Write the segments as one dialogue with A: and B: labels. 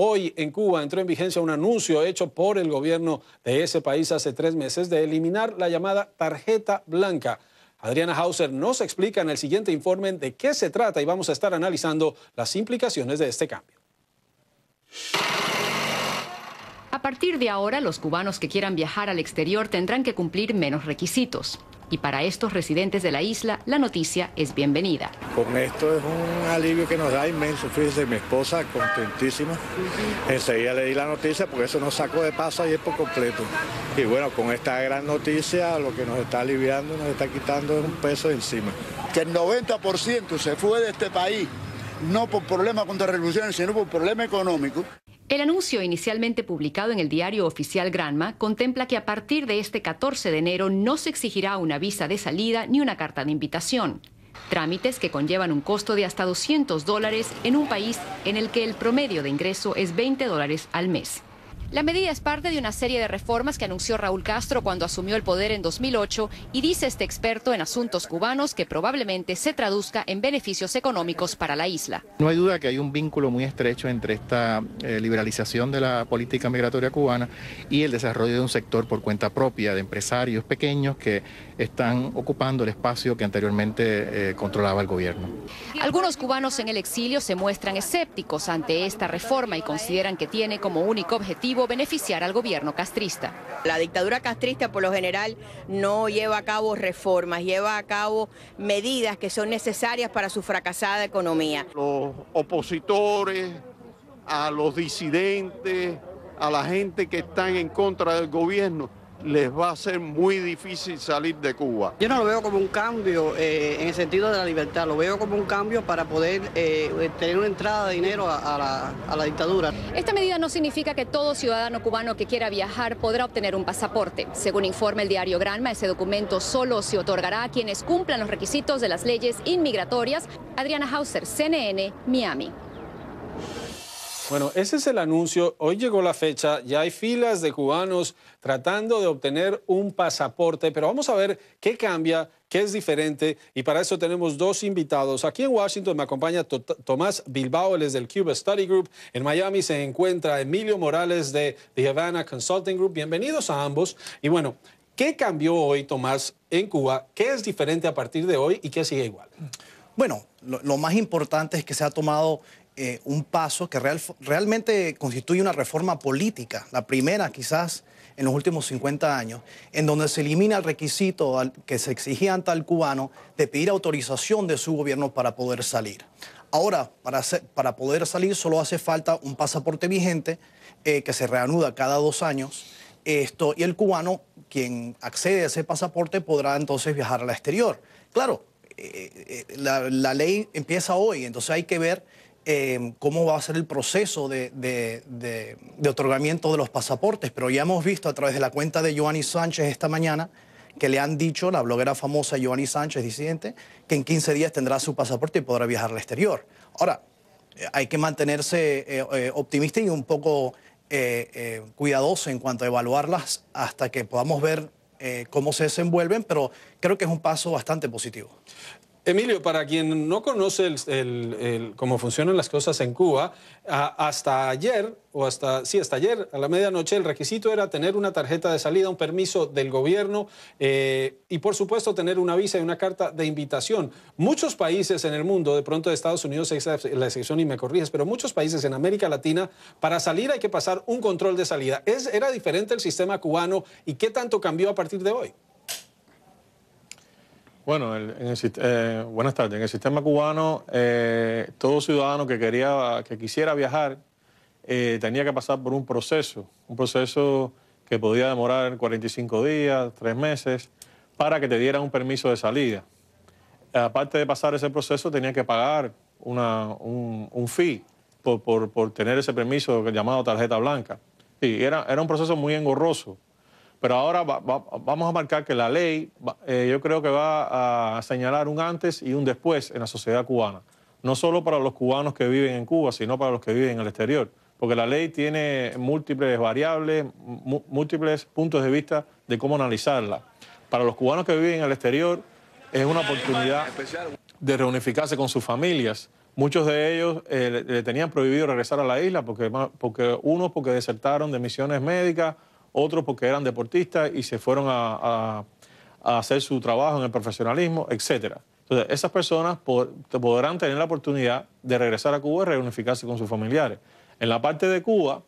A: Hoy en Cuba entró en vigencia un anuncio hecho por el gobierno de ese país hace tres meses de eliminar la llamada tarjeta blanca. Adriana Hauser nos explica en el siguiente informe de qué se trata y vamos a estar analizando las implicaciones de este cambio.
B: A partir de ahora, los cubanos que quieran viajar al exterior tendrán que cumplir menos requisitos y para estos residentes de la isla la noticia es bienvenida.
C: Con esto es un alivio que nos da inmenso, fíjense, mi esposa contentísima,
D: enseguida le di la noticia porque eso nos sacó de paso ayer por completo. Y bueno, con esta gran noticia lo que nos está aliviando, nos está quitando un peso encima. Que el 90% se fue de este país, no por problemas contra revoluciones, sino por problemas económicos.
B: El anuncio inicialmente publicado en el diario oficial Granma contempla que a partir de este 14 de enero no se exigirá una visa de salida ni una carta de invitación. Trámites que conllevan un costo de hasta 200 dólares en un país en el que el promedio de ingreso es 20 dólares al mes. La medida es parte de una serie de reformas que anunció Raúl Castro cuando asumió el poder en 2008 y dice este experto en asuntos cubanos que probablemente se traduzca en beneficios económicos para la isla.
C: No hay duda que hay un vínculo muy estrecho entre esta eh, liberalización de la política migratoria cubana y el desarrollo de un sector por cuenta propia de empresarios pequeños que están ocupando el espacio que anteriormente eh, controlaba el gobierno.
B: Algunos cubanos en el exilio se muestran escépticos ante esta reforma y consideran que tiene como único objetivo beneficiar al gobierno castrista. La dictadura castrista por lo general no lleva a cabo reformas, lleva a cabo medidas que son necesarias para su fracasada economía.
C: Los opositores, a los disidentes, a la gente que están en contra del gobierno, les va a
D: ser muy difícil salir de Cuba. Yo no lo veo como un cambio eh, en el sentido de la libertad, lo veo como un cambio para poder eh, tener una entrada de dinero a, la, a, la, dictadura.
B: Esta medida no significa que todo ciudadano cubano que quiera viajar podrá obtener un pasaporte. Según informa el diario Granma, ese documento solo se otorgará a quienes cumplan los requisitos de las leyes inmigratorias. Adriana Hauser, CNN, Miami.
A: Bueno, ese es el anuncio. Hoy llegó la fecha. Ya hay filas de cubanos tratando de obtener un pasaporte, pero vamos a ver qué cambia, qué es diferente. Y para eso tenemos dos invitados. Aquí en Washington me acompaña Tomás Bilbao, él es del Cuba Study Group. En Miami se encuentra Emilio Morales de The Havana Consulting Group. Bienvenidos a ambos. Y bueno, ¿qué cambió hoy, Tomás, en Cuba? ¿Qué es diferente a partir de hoy y qué sigue igual?
D: Bueno, lo, más importante es que se ha tomado eh, un paso que real, realmente constituye una reforma política, la primera quizás en los últimos 50 años, en donde se elimina el requisito que se exigía ante el cubano de pedir autorización de su gobierno para poder salir. Ahora, para, para poder salir solo hace falta un pasaporte vigente eh, que se reanuda cada dos años. Esto, y el cubano, quien accede a ese pasaporte, podrá entonces viajar al exterior. Claro, eh, la ley empieza hoy, entonces hay que ver Em, cómo va a ser el proceso de, otorgamiento de los pasaportes, pero ya hemos visto a través de la cuenta de Joanny Sánchez esta mañana que le han dicho, la bloguera famosa Joanny Sánchez, disidente, que en 15 días tendrá su pasaporte y podrá viajar al exterior. Ahora, eh, hay que mantenerse eh, eh, optimista y un poco cuidadoso en cuanto a evaluarlas hasta que podamos ver cómo se desenvuelven, pero creo que es un paso bastante positivo.
A: Emilio, para quien no conoce cómo funcionan las cosas en Cuba, hasta ayer, o hasta, sí, hasta ayer, a la medianoche, el requisito era tener una tarjeta de salida, un permiso del gobierno eh, y, por supuesto, tener una visa y una carta de invitación. Muchos países en el mundo, de pronto de Estados Unidos es la excepción y me corriges, pero muchos países en América Latina, para salir hay que pasar un control de salida. ¿Era diferente el sistema cubano y qué tanto cambió a partir de hoy?
C: Bueno, en eh, buenas tardes. En el sistema cubano, eh, todo ciudadano que, quería, que quisiera viajar eh, tenía que pasar por un proceso, un proceso que podía demorar 45 días, tres meses, para que te dieran un permiso de salida. Aparte de pasar ese proceso, tenía que pagar un, fee por, tener ese permiso llamado tarjeta blanca. Sí, era, era un proceso muy engorroso pero ahora vamos a marcar que la ley, eh, yo creo que va a señalar un antes y un después en la sociedad cubana. No solo para los cubanos que viven en Cuba, sino para los que viven en el exterior. Porque la ley tiene múltiples variables, múltiples puntos de vista de cómo analizarla. Para los cubanos que viven en el exterior es una oportunidad de reunificarse con sus familias. Muchos de ellos eh, le, tenían prohibido regresar a la isla porque, porque unos porque desertaron de misiones médicas, otros porque eran deportistas y se fueron a, hacer su trabajo en el profesionalismo, etc. Entonces, esas personas podrán tener la oportunidad de regresar a Cuba y reunificarse con sus familiares. En la parte de Cuba,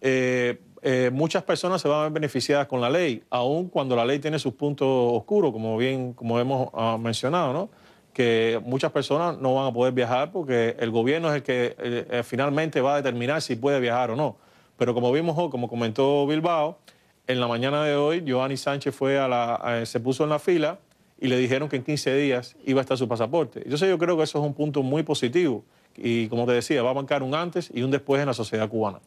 C: eh, eh, muchas personas se van a ver beneficiadas con la ley, aun cuando la ley tiene sus puntos oscuros, como bien como hemos ah, mencionado, que muchas personas no van a poder viajar porque el gobierno es el que eh, finalmente va a determinar si puede viajar o no. Pero como vimos, oh, como comentó Bilbao, en la mañana de hoy, Giovanni Sánchez fue a la, se puso en la fila y le dijeron que en 15 días iba a estar su pasaporte. Entonces yo creo que eso es un punto muy positivo y como te decía, va a bancar un antes y un después en la sociedad cubana.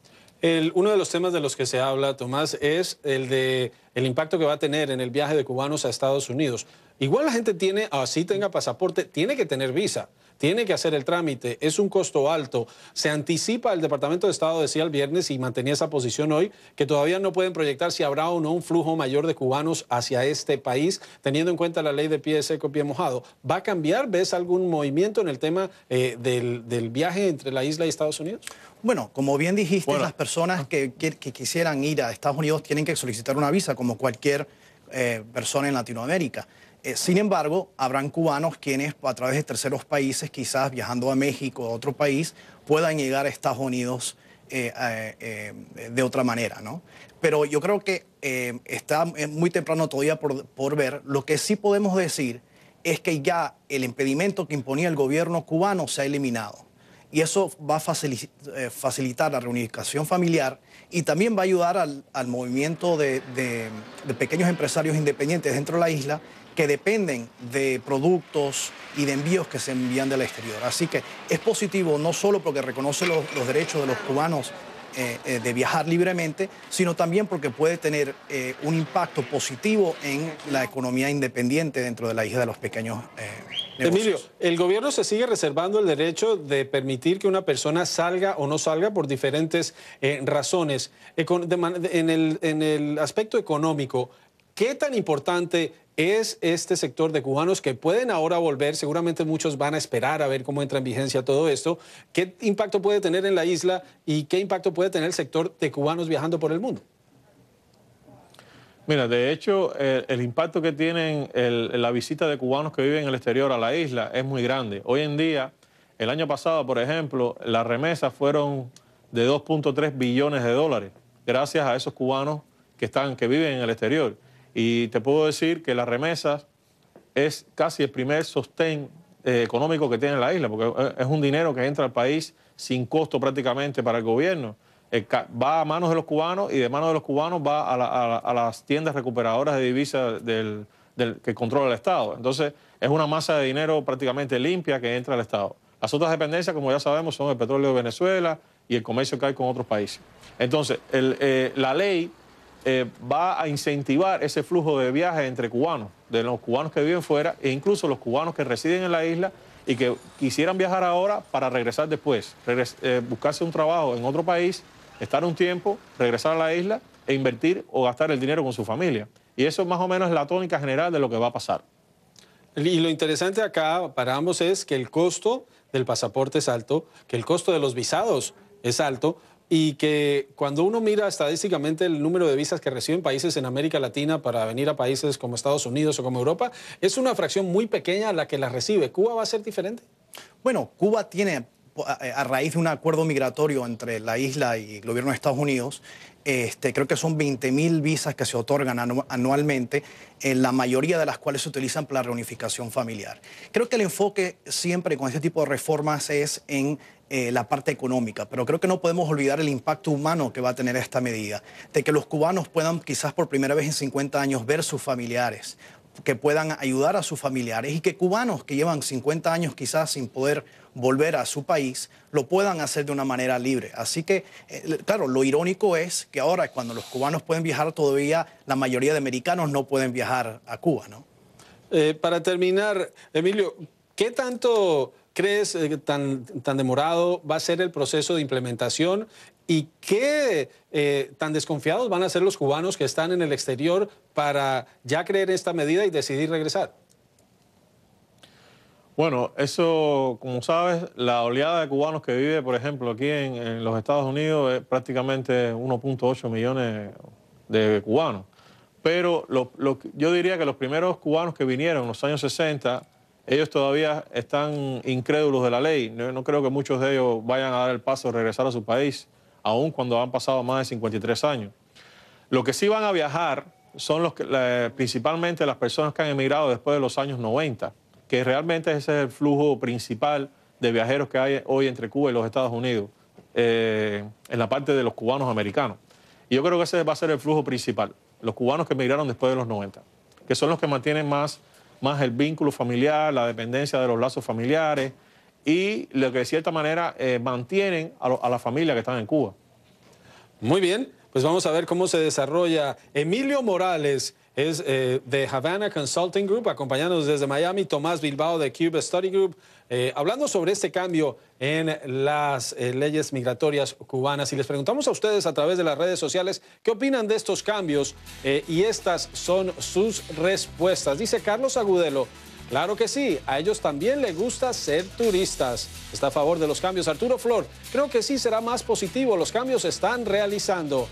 A: uno de los temas de los que se habla, Tomás, es el de el impacto que va a tener en el viaje de cubanos a Estados Unidos. Igual la gente tiene, así ah, tenga pasaporte, tiene que tener visa tiene que hacer el trámite, es un costo alto. Se anticipa, el Departamento de Estado decía el viernes y mantenía esa posición hoy, que todavía no pueden proyectar si habrá o no un flujo mayor de cubanos hacia este país, teniendo en cuenta la ley de pie seco, pie mojado. ¿Va a cambiar? ¿Ves algún movimiento
D: en el tema eh, del, viaje entre la isla y Estados Unidos? Bueno, como bien dijiste, las personas que, que, quisieran ir a Estados Unidos tienen que solicitar una visa como cualquier eh, personas en Latinoamérica. Eh, sin embargo, habrán cubanos quienes a través de terceros países, quizás viajando a México o a otro país, puedan llegar a Estados Unidos eh, de otra manera, ¿no? Pero yo creo que está muy temprano todavía por ver. Lo que sí podemos decir es que ya el impedimento que imponía el gobierno cubano se ha eliminado y eso va a eh, facilitar, la reunificación familiar y también va a ayudar al, movimiento de, pequeños empresarios independientes dentro de la isla que dependen de productos y de envíos que se envían del exterior. Así que es positivo no solo porque reconoce los derechos de los cubanos eh, eh, de viajar libremente, sino también porque puede tener eh, un impacto positivo en la economía independiente dentro de la isla de los pequeños Emilio,
A: el gobierno se sigue reservando el derecho de permitir que una persona salga o no salga por diferentes razones. En el, en el aspecto económico, ¿Qué tan importante es este sector de cubanos que pueden ahora volver? Seguramente muchos van a esperar a ver cómo entra en vigencia todo esto. ¿Qué impacto puede tener en la isla y qué impacto puede tener el sector de cubanos viajando por el mundo?
C: Mira, de hecho, el, impacto que tienen la visita de cubanos que viven en el exterior a la isla es muy grande. Hoy en día, el año pasado, por ejemplo, las remesas fueron de 2.3 billones de dólares, gracias a esos cubanos que, están, que viven en el exterior. Y te puedo decir que las remesas es casi el primer sostén eh, económico que tiene la isla, porque eh, es un dinero que entra al país sin costo prácticamente para el gobierno. va a manos de los cubanos y de manos de los cubanos va a, las tiendas recuperadoras de divisas del, que controla el Estado. Entonces, es una masa de dinero prácticamente limpia que entra al Estado. Las otras dependencias, como ya sabemos, son el petróleo de Venezuela y el comercio que hay con otros países. Entonces, eh, la ley eh, va a incentivar ese flujo de viajes entre cubanos, de los cubanos que viven fuera e incluso los cubanos que residen en la isla y que quisieran viajar ahora para regresar después, eh, buscarse un trabajo en otro país, estar un tiempo, regresar a la isla e invertir o gastar el dinero con su familia. Y eso más o menos
A: es la tónica general de lo que va a pasar. Y lo interesante acá para ambos es que el costo del pasaporte es alto, que el costo de los visados es alto, y que cuando uno mira estadísticamente el número de visas que reciben países en América Latina para venir a países como Estados Unidos o como Europa, es una fracción muy pequeña la que las recibe. ¿Cuba va a ser diferente?
D: Bueno, Cuba tiene a raíz de un acuerdo migratorio entre la isla y el gobierno de Estados Unidos, este, creo que son 20.000 visas que se otorgan anualmente, en la mayoría de las cuales se utilizan para la reunificación familiar. Creo que el enfoque siempre con este tipo de reformas es en eh, la parte económica, pero creo que no podemos olvidar el impacto humano que va a tener esta medida, de que los cubanos puedan quizás por primera vez en 50 años ver sus familiares, que puedan ayudar a sus familiares y que cubanos que llevan 50 años quizás sin poder volver a su país lo puedan hacer de una manera libre. Así que, eh, claro, lo irónico es que ahora cuando los cubanos pueden viajar todavía, la mayoría de americanos no pueden viajar a Cuba, ¿no?
A: Eh, para terminar, Emilio, ¿qué tanto crees eh, tan, tan demorado va a ser el proceso de implementación ¿Y qué eh, tan desconfiados van a ser los cubanos que están en el exterior para ya creer esta medida y decidir regresar? Bueno, eso,
C: como sabes, la oleada de cubanos que vive, por ejemplo, aquí en, los Estados Unidos es prácticamente 1.8 millones de cubanos. Pero lo, yo diría que los primeros cubanos que vinieron en los años 60, ellos todavía están incrédulos de la ley. No, no creo que muchos de ellos vayan a dar el paso de regresar a su país aún cuando han pasado más de 53 años. Lo que sí van a viajar son principalmente las personas que han emigrado después de los años 90, que realmente ese es el flujo principal de viajeros que hay hoy entre Cuba y los Estados Unidos, eh, en la parte de los cubanos americanos. Y yo creo que ese va a ser el flujo principal, los cubanos que emigraron después de los 90, que son los que mantienen más, más el vínculo familiar, la dependencia de los lazos familiares, y lo que de cierta manera eh, mantienen a, la familia que están en Cuba.
A: Muy bien, pues vamos a ver cómo se desarrolla. Emilio Morales es eh, de Havana Consulting Group, acompañándonos desde Miami, Tomás Bilbao de Cuba Study Group, eh, hablando sobre este cambio en las leyes migratorias cubanas. Y les preguntamos a ustedes a través de las redes sociales qué opinan de estos cambios y estas son sus respuestas. Dice Carlos Agudelo, Claro que sí, a ellos también les gusta ser turistas. Está a favor de los cambios Arturo Flor. Creo que sí será más positivo, los cambios se están realizando.